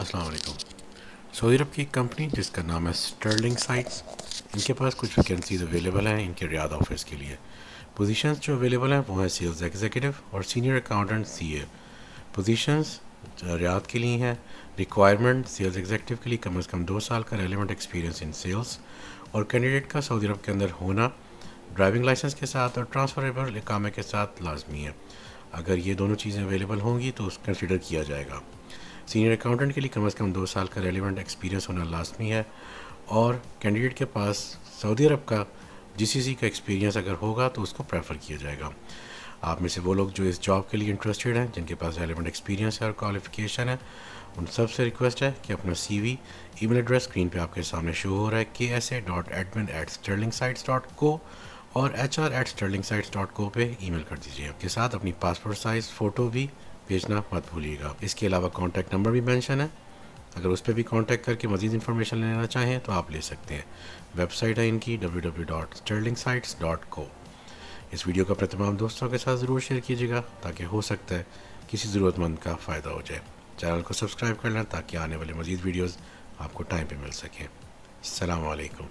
अस्सलाम वालेकुम सऊदी अरब की एक कंपनी जिसका नाम है स्टर्लिंग साइट्स इनके पास कुछ वैकेंसीज अवेलेबल हैं इनके रियाद ऑफिस के लिए पोजीशंस जो अवेलेबल हैं वो हैं सेल्स एग्जीक्यूटिव और senior accountant CA positions Riyadh के लिए हैं रिक्वायरमेंट सेल्स एग्जीक्यूटिव के लिए कम से कम दो साल का रेलिवेंट एक्सपीरियंस इन सेल्स और कैंडिडेट का सऊदी अरब के अंदर होना ड्राइविंग लाइसेंस के साथ और ट्रांसफरेबल इकामे के साथ लाजमी है अगर ये दोनों चीज़ें अवेलेबल होंगी तो उस कंसिडर किया जाएगा सीनियर अकाउंटेंट के लिए कम से कम दो साल का रेलिवेंट एक्सपीरियंस होना लाजमी है और कैंडिडेट के पास सऊदी अरब का जीसीसी का एक्सपीरियंस अगर होगा तो उसको प्रेफर किया जाएगा आप में से वो लोग जो इस जॉब के लिए इंटरेस्टेड हैं जिनके पास रेलिवेंट एक्सपीरियंस है और क्वालिफिकेशन है उन सबसे रिक्वेस्ट है कि अपना C V email address screen पर आपके सामने शो हो रहा है K S A dot admin at sterling sites dot co और H R at sterling sites dot co पर ई मेल कर दीजिए आपके साथ अपनी पासपोर्ट साइज़ फ़ोटो भी भेजना मत भूलिएगा इसके अलावा कॉन्टैक्ट नंबर भी मैंशन है अगर उस पर भी कॉन्टैक्ट करके मजीद इन्फॉर्मेशन लेना चाहें तो आप ले सकते हैं वेबसाइट है इनकी www.sterlingsites.co इस वीडियो का अपने दोस्तों के साथ ज़रूर शेयर कीजिएगा ताकि हो सकता है किसी ज़रूरतमंद का फ़ायदा हो जाए चैनल को सब्सक्राइब कर लें ताकि आने वाले मजीद वीडियोज़ आपको टाइम पर मिल सकें अलकुम